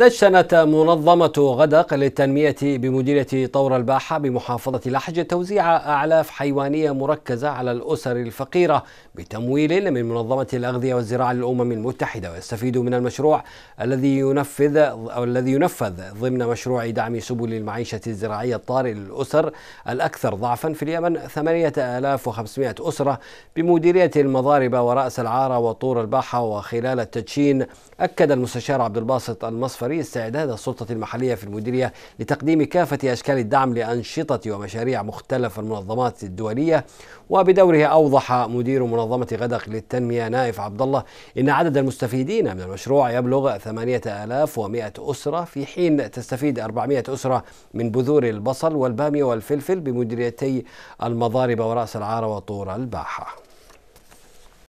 دشنت منظمة غدق للتنمية بمديرية طور الباحة بمحافظة لحج توزيع أعلاف حيوانية مركزة على الأسر الفقيرة بتمويل من منظمة الأغذية والزراعة للأمم المتحدة ويستفيد من المشروع الذي ينفذ أو الذي ينفذ ضمن مشروع دعم سبل المعيشة الزراعية الطارئة للأسر الأكثر ضعفا في اليمن 8500 أسرة بمديرية المضارب ورأس العارة وطور الباحة وخلال التدشين أكد المستشار عبد الباسط المصفى طريق استعداد السلطة المحلية في المديرية لتقديم كافة أشكال الدعم لأنشطة ومشاريع مختلف المنظمات الدولية وبدوره أوضح مدير منظمة غدق للتنمية نائف عبد الله إن عدد المستفيدين من المشروع يبلغ 8100 أسرة في حين تستفيد 400 أسرة من بذور البصل والبامية والفلفل بمديريتي المضاربة ورأس العارة وطور الباحة